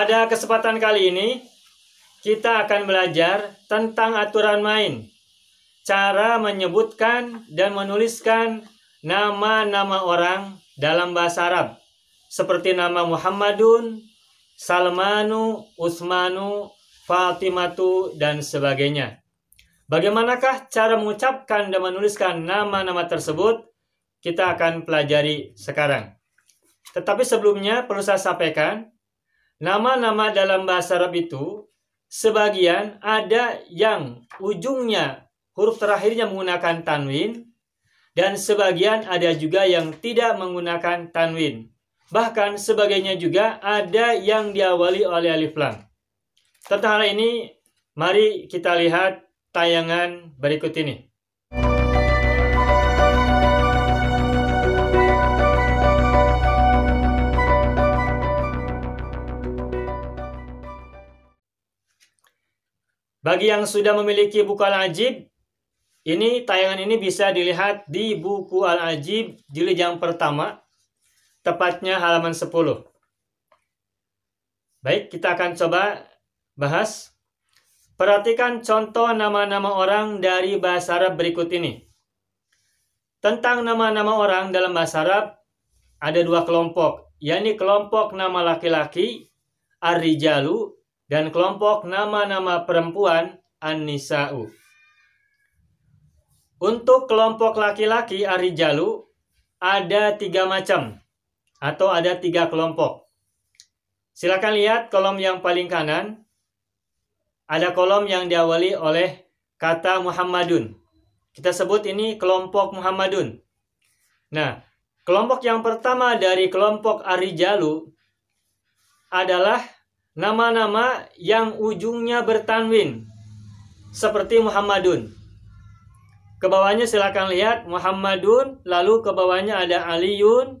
Pada kesempatan kali ini, kita akan belajar tentang aturan main, cara menyebutkan dan menuliskan nama-nama orang dalam bahasa Arab, seperti nama Muhammadun, Salmanu, Usmanu, Fatimatu, dan sebagainya. Bagaimanakah cara mengucapkan dan menuliskan nama-nama tersebut? Kita akan pelajari sekarang. Tetapi sebelumnya perlu saya sampaikan Nama-nama dalam bahasa Arab itu sebagian ada yang ujungnya huruf terakhirnya menggunakan tanwin dan sebagian ada juga yang tidak menggunakan tanwin. Bahkan sebagainya juga ada yang diawali oleh alif lam. Tentang hal ini, mari kita lihat tayangan berikut ini. Bagi yang sudah memiliki buku Al-Ajib, ini tayangan ini bisa dilihat di buku Al-Ajib jilid yang pertama, tepatnya halaman 10. Baik, kita akan coba bahas. Perhatikan contoh nama-nama orang dari bahasa Arab berikut ini. Tentang nama-nama orang dalam bahasa Arab, ada dua kelompok, yakni kelompok nama laki-laki, Ar-Rijalu, dan kelompok nama-nama perempuan An-Nisa'u. Untuk kelompok laki-laki Arijalu ada tiga macam atau ada tiga kelompok. Silakan lihat kolom yang paling kanan. Ada kolom yang diawali oleh kata Muhammadun. Kita sebut ini kelompok Muhammadun. Nah, kelompok yang pertama dari kelompok Arijalu adalah nama-nama yang ujungnya bertanwin seperti Muhammadun. Ke bawahnya silakan lihat Muhammadun, lalu ke bawahnya ada Aliun,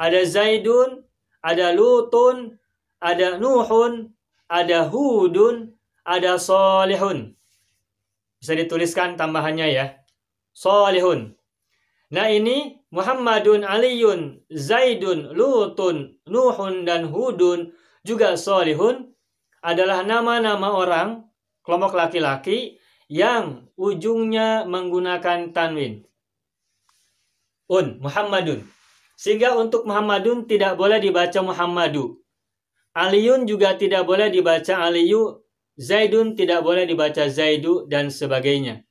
ada Zaidun, ada Lutun, ada Nuhun, ada Hudun, ada Solihun. Bisa dituliskan tambahannya ya. Solihun. Nah ini Muhammadun, Aliun, Zaidun, Lutun, Nuhun, dan Hudun juga solihun adalah nama-nama orang, kelompok laki-laki yang ujungnya menggunakan tanwin. Un, Muhammadun. Sehingga untuk Muhammadun tidak boleh dibaca Muhammadu. Aliun juga tidak boleh dibaca Aliyu. Zaidun tidak boleh dibaca Zaidu dan sebagainya.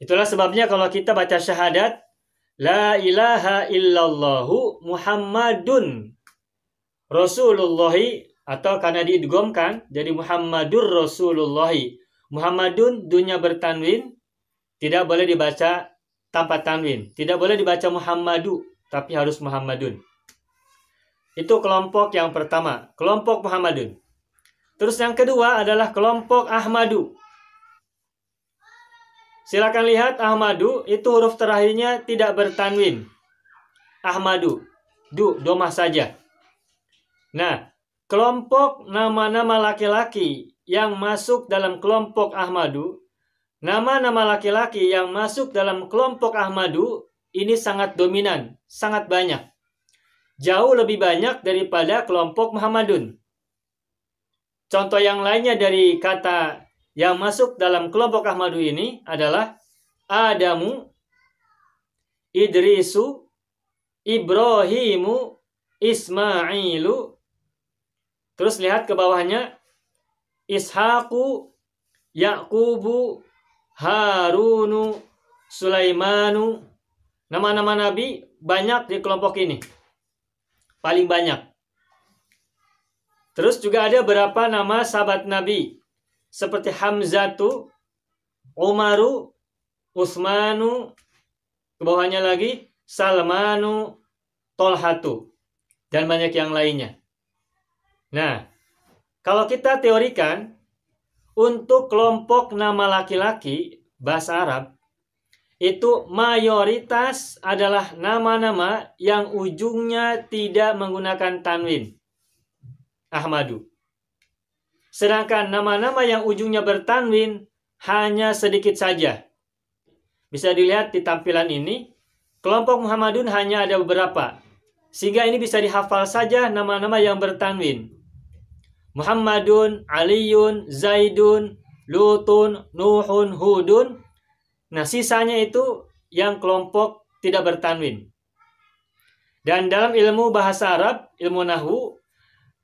Itulah sebabnya kalau kita baca syahadat. La ilaha illallahu Muhammadun Rasulullahi atau karena diidgomkan jadi Muhammadur Rasulullahi. Muhammadun dunia bertanwin tidak boleh dibaca tanpa tanwin. Tidak boleh dibaca Muhammadu tapi harus Muhammadun. Itu kelompok yang pertama, kelompok Muhammadun. Terus yang kedua adalah kelompok Ahmadu. Silakan lihat Ahmadu itu huruf terakhirnya tidak bertanwin. Ahmadu, du domah saja. Nah, kelompok nama-nama laki-laki yang masuk dalam kelompok Ahmadu, nama-nama laki-laki yang masuk dalam kelompok Ahmadu ini sangat dominan, sangat banyak. Jauh lebih banyak daripada kelompok Muhammadun. Contoh yang lainnya dari kata yang masuk dalam kelompok Ahmadu ini adalah Adamu, Idrisu, Ibrahimu, Ismailu, Terus lihat ke bawahnya Ishaku, Yakubu, Harunu, Sulaimanu. Nama-nama nabi banyak di kelompok ini. Paling banyak. Terus juga ada berapa nama sahabat nabi seperti Hamzatu, Umaru, Usmanu ke bawahnya lagi Salmanu, Tolhatu, dan banyak yang lainnya. Nah, kalau kita teorikan untuk kelompok nama laki-laki bahasa Arab itu mayoritas adalah nama-nama yang ujungnya tidak menggunakan tanwin. Ahmadu. Sedangkan nama-nama yang ujungnya bertanwin hanya sedikit saja. Bisa dilihat di tampilan ini, kelompok Muhammadun hanya ada beberapa. Sehingga ini bisa dihafal saja nama-nama yang bertanwin. Muhammadun, Aliun, Zaidun, Lutun, Nuhun, Hudun. Nah, sisanya itu yang kelompok tidak bertanwin. Dan dalam ilmu bahasa Arab, ilmu Nahu,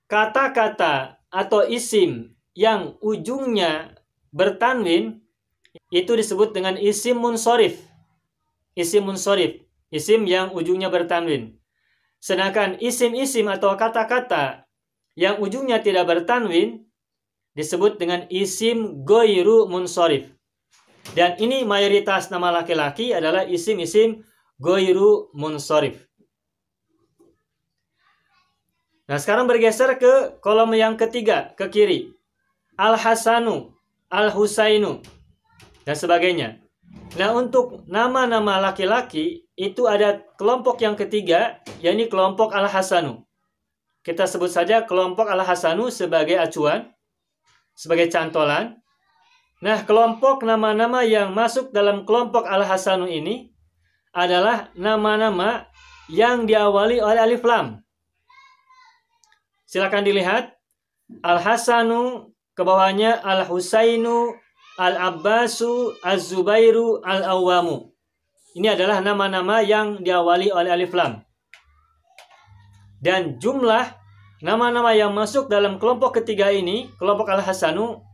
kata-kata atau isim yang ujungnya bertanwin itu disebut dengan isim munsorif. Isim munsorif, isim yang ujungnya bertanwin. Sedangkan isim-isim atau kata-kata yang ujungnya tidak bertanwin disebut dengan isim goiru munsorif. Dan ini mayoritas nama laki-laki adalah isim-isim goiru munsorif. Nah sekarang bergeser ke kolom yang ketiga, ke kiri. Al-Hasanu, Al-Husainu, dan sebagainya. Nah untuk nama-nama laki-laki itu ada kelompok yang ketiga, yakni kelompok Al-Hasanu. Kita sebut saja kelompok Al-Hasanu sebagai acuan, sebagai cantolan. Nah, kelompok nama-nama yang masuk dalam kelompok Al-Hasanu ini adalah nama-nama yang diawali oleh alif lam. Silakan dilihat. Al-Hasanu, ke bawahnya Al-Husainu, Al-Abbasu, Az-Zubairu, Al-Awamu. Ini adalah nama-nama yang diawali oleh alif lam. Dan jumlah nama-nama yang masuk dalam kelompok ketiga ini, kelompok Al-Hasanu,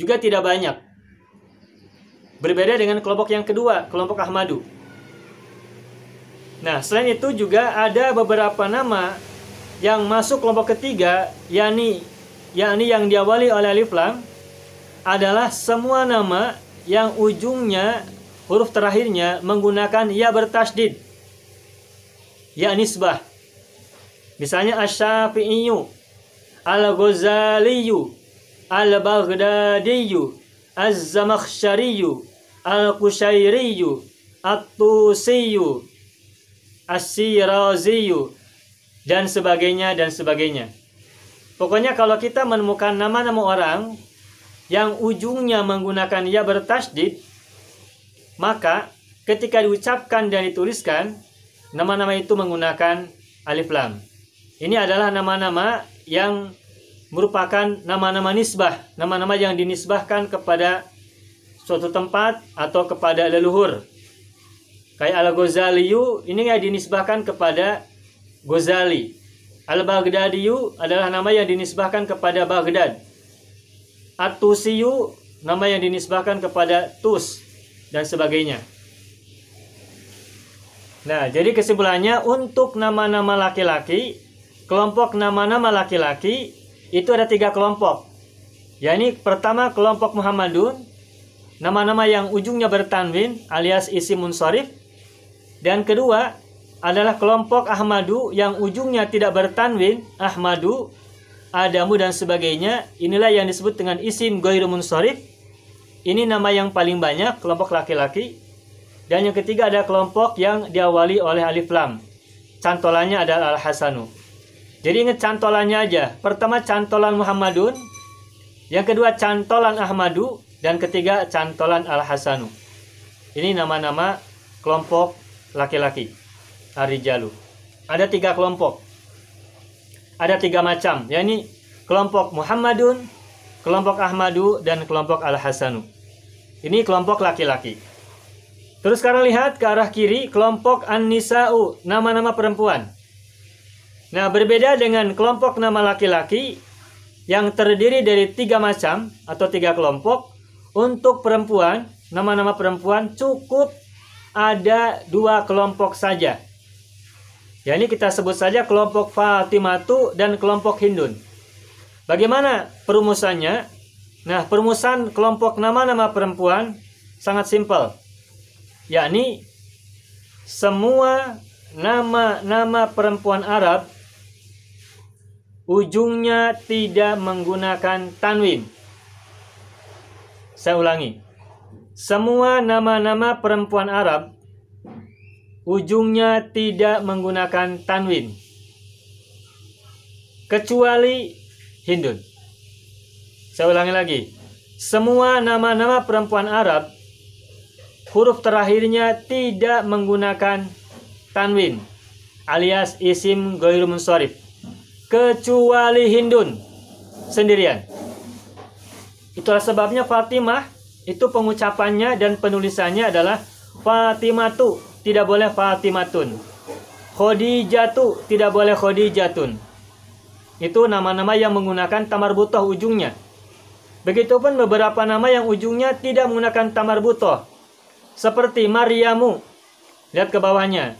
juga tidak banyak. Berbeda dengan kelompok yang kedua, kelompok Ahmadu. Nah, selain itu juga ada beberapa nama yang masuk kelompok ketiga, yakni yakni yang diawali oleh alif lam adalah semua nama yang ujungnya huruf terakhirnya menggunakan ya bertasdid ya nisbah Misalnya asy syafiiyyu Al-Ghazaliyu, Al-Baghdadiyu, az zamakhsyariyyu al qushairiyyu at tusiyyu as siraziyyu dan sebagainya dan sebagainya. Pokoknya kalau kita menemukan nama-nama orang yang ujungnya menggunakan ya bertasdid, maka ketika diucapkan dan dituliskan, nama-nama itu menggunakan alif lam. Ini adalah nama-nama yang merupakan nama-nama nisbah, nama-nama yang dinisbahkan kepada suatu tempat atau kepada leluhur. Kayak Al-Ghazaliyu ini yang dinisbahkan kepada Ghazali. Al-Baghdadiyu adalah nama yang dinisbahkan kepada Baghdad. At-Tusiyu nama yang dinisbahkan kepada Tus dan sebagainya. Nah, jadi kesimpulannya untuk nama-nama laki-laki kelompok nama-nama laki-laki itu ada tiga kelompok. yakni pertama kelompok Muhammadun, nama-nama yang ujungnya bertanwin alias isi munsorif. Dan kedua adalah kelompok Ahmadu yang ujungnya tidak bertanwin, Ahmadu, Adamu dan sebagainya. Inilah yang disebut dengan isim goiru munsorif. Ini nama yang paling banyak kelompok laki-laki. Dan yang ketiga ada kelompok yang diawali oleh alif lam. Cantolannya adalah al-hasanu. Jadi ingat cantolannya aja. Pertama cantolan Muhammadun, yang kedua cantolan Ahmadu, dan ketiga cantolan Al-Hasanu. Ini nama-nama kelompok laki-laki hari jalu. Ada tiga kelompok. Ada tiga macam, yakni kelompok Muhammadun, kelompok Ahmadu, dan kelompok Al-Hasanu. Ini kelompok laki-laki. Terus sekarang lihat ke arah kiri, kelompok An-Nisa'u, nama-nama perempuan. Nah, berbeda dengan kelompok nama laki-laki yang terdiri dari tiga macam atau tiga kelompok, untuk perempuan, nama-nama perempuan cukup ada dua kelompok saja. Ya, ini kita sebut saja kelompok Fatimatu dan kelompok Hindun. Bagaimana perumusannya? Nah, perumusan kelompok nama-nama perempuan sangat simpel. Yakni semua nama-nama perempuan Arab ujungnya tidak menggunakan tanwin. Saya ulangi. Semua nama-nama perempuan Arab ujungnya tidak menggunakan tanwin. Kecuali Hindun. Saya ulangi lagi. Semua nama-nama perempuan Arab huruf terakhirnya tidak menggunakan tanwin alias isim ghairu munsharif kecuali Hindun sendirian. Itulah sebabnya Fatimah itu pengucapannya dan penulisannya adalah Fatimatu, tidak boleh Fatimatun. Khadijatu, tidak boleh Khadijatun. Itu nama-nama yang menggunakan tamar butoh ujungnya. Begitupun beberapa nama yang ujungnya tidak menggunakan tamar butoh. Seperti Mariamu. Lihat ke bawahnya.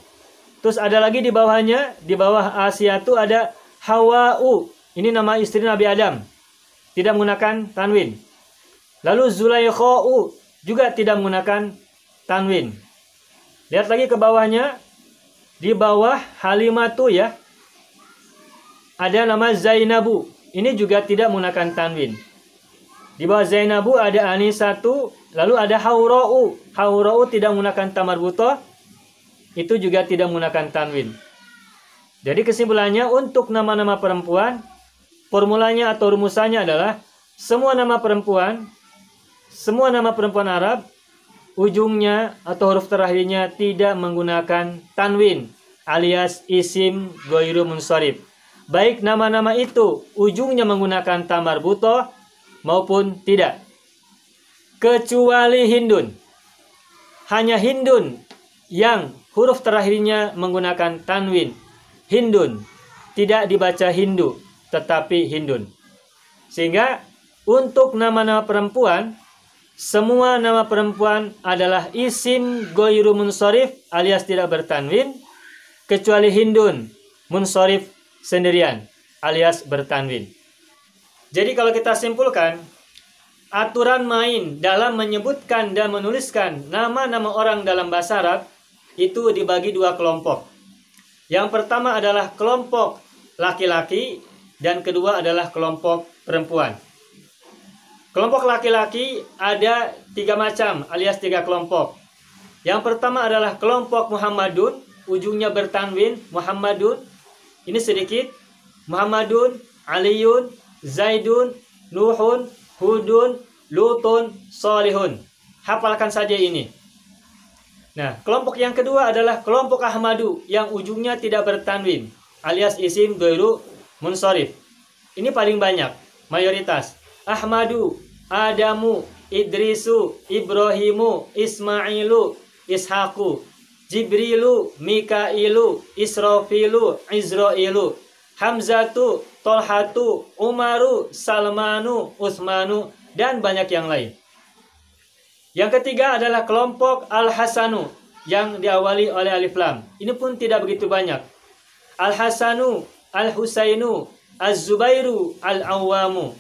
Terus ada lagi di bawahnya, di bawah Asia ada Hawa'u. Ini nama istri Nabi Adam. Tidak menggunakan tanwin. Lalu Zulaikho'u. juga tidak menggunakan tanwin. Lihat lagi ke bawahnya. Di bawah Halimatu ya. Ada nama Zainabu. Ini juga tidak menggunakan tanwin. Di bawah Zainabu ada Anisatu, lalu ada Hawra'u. Hawra'u tidak menggunakan tamar buto. itu juga tidak menggunakan tanwin. Jadi kesimpulannya untuk nama-nama perempuan, formulanya atau rumusannya adalah semua nama perempuan, semua nama perempuan Arab, ujungnya atau huruf terakhirnya tidak menggunakan tanwin alias isim goiru munsharif. Baik nama-nama itu ujungnya menggunakan tamar buto maupun tidak. Kecuali Hindun. Hanya Hindun yang huruf terakhirnya menggunakan tanwin Hindun. Tidak dibaca Hindu, tetapi Hindun. Sehingga untuk nama-nama perempuan, semua nama perempuan adalah isim goyru munsorif alias tidak bertanwin, kecuali Hindun, munsorif sendirian alias bertanwin. Jadi kalau kita simpulkan, aturan main dalam menyebutkan dan menuliskan nama-nama orang dalam bahasa Arab itu dibagi dua kelompok. Yang pertama adalah kelompok laki-laki dan kedua adalah kelompok perempuan. Kelompok laki-laki ada tiga macam alias tiga kelompok. Yang pertama adalah kelompok Muhammadun, ujungnya bertanwin Muhammadun. Ini sedikit Muhammadun, Aliun, Zaidun, Nuhun, Hudun, Lutun, Solihun. Hafalkan saja ini. Nah, kelompok yang kedua adalah kelompok Ahmadu yang ujungnya tidak bertanwin alias isim gairu munsharif. Ini paling banyak, mayoritas. Ahmadu, Adamu, Idrisu, Ibrahimu, Ismailu, Ishaku, Jibrilu, Mikailu, Israfilu, Izrailu, Hamzatu, Tolhatu, Umaru, Salmanu, Usmanu, dan banyak yang lain. Yang ketiga adalah kelompok Al-Hasanu yang diawali oleh alif lam. Ini pun tidak begitu banyak. Al-Hasanu, Al-Husainu, Az-Zubairu, al awwamu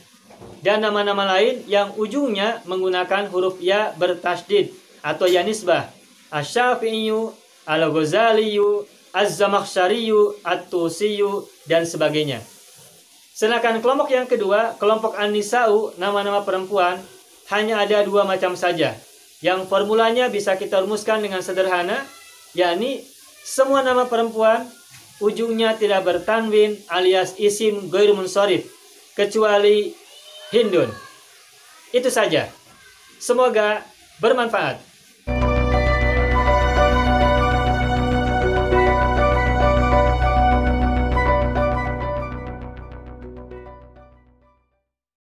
Dan nama-nama lain yang ujungnya menggunakan huruf ya bertasdid atau ya nisbah. Asyafi'iyu, Al-Ghazaliyu, Az-Zamakhsyariyu, At-Tusiyu, dan sebagainya. Sedangkan kelompok yang kedua, kelompok An-Nisa'u, nama-nama perempuan, hanya ada dua macam saja. Yang formulanya bisa kita rumuskan dengan sederhana, yakni semua nama perempuan ujungnya tidak bertanwin alias isim goir munsorif kecuali hindun. Itu saja. Semoga bermanfaat.